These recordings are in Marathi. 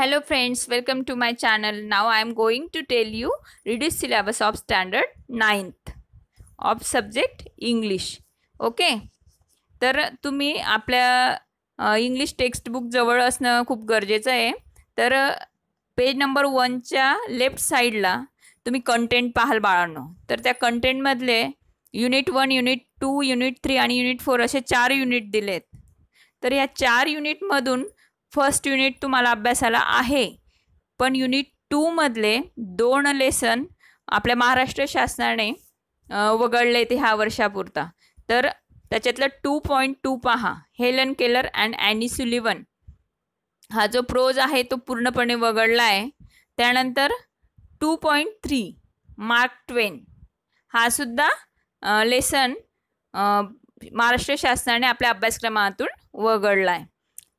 hello friends welcome to my channel now i am going to tell you reduce syllabus of standard 9th of subject English okay तर तुम्ही आपल्या इंग्लिश टेक्स्टबुक जवळ असणं खूप गरजेचं आहे तर पेज नंबर वनच्या लेफ्ट साईडला तुम्ही कंटेंट पाहाल बाळांनो तर त्या कंटेंटमधले unit one unit two unit three आणि युनिट फोर असे चार युनिट दिलेत तर ह्या चार युनिटमधून फर्स्ट युनिट तुम्हाला अभ्यासाला आहे पण युनिट टूमधले दोन लेसन आपल्या महाराष्ट्र शासनाने वगळले ते ह्या वर्षापुरता तर त्याच्यातलं टू पॉईंट टू पहा Helen Keller and Annie Sullivan Sullivan हा जो प्रोज आहे तो पूर्णपणे वगळला आहे त्यानंतर टू पॉईंट थ्री मार्क ट्वेन हा सुद्धा लेसन महाराष्ट्र शासनाने आपल्या अभ्यासक्रमातून वगळला आहे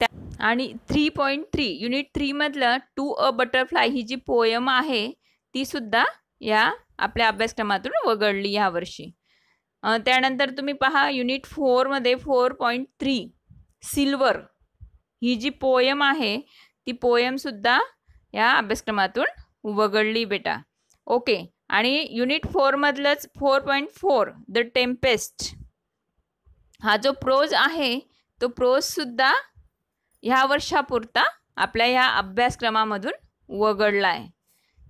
त्या आणि थ्री पॉईंट थ्री युनिट थ्रीमधलं टू अ बटरफ्लाय ही जी पोयम आहे ती सुद्धा या आपल्या अभ्यासक्रमातून वगळली यावर्षी त्यानंतर तुम्ही पहा युनिट फोरमध्ये फोर पॉईंट थ्री सिल्वर ही जी पोयम आहे ती पोयमसुद्धा या अभ्यासक्रमातून वगळली बेटा ओके आणि युनिट फोरमधलंच four point four the tempest हा जो प्रोज आहे तो प्रोजसुद्धा ह्या वर्षापुरता आपल्या ह्या अभ्यासक्रमामधून वगळला आहे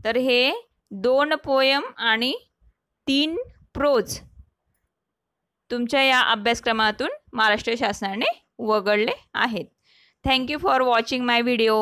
तर हे दोन पोयम आणि तीन प्रोज तुमच्या या अभ्यासक्रमातून महाराष्ट्र शासनाने वगळले आहेत thank you for watching my video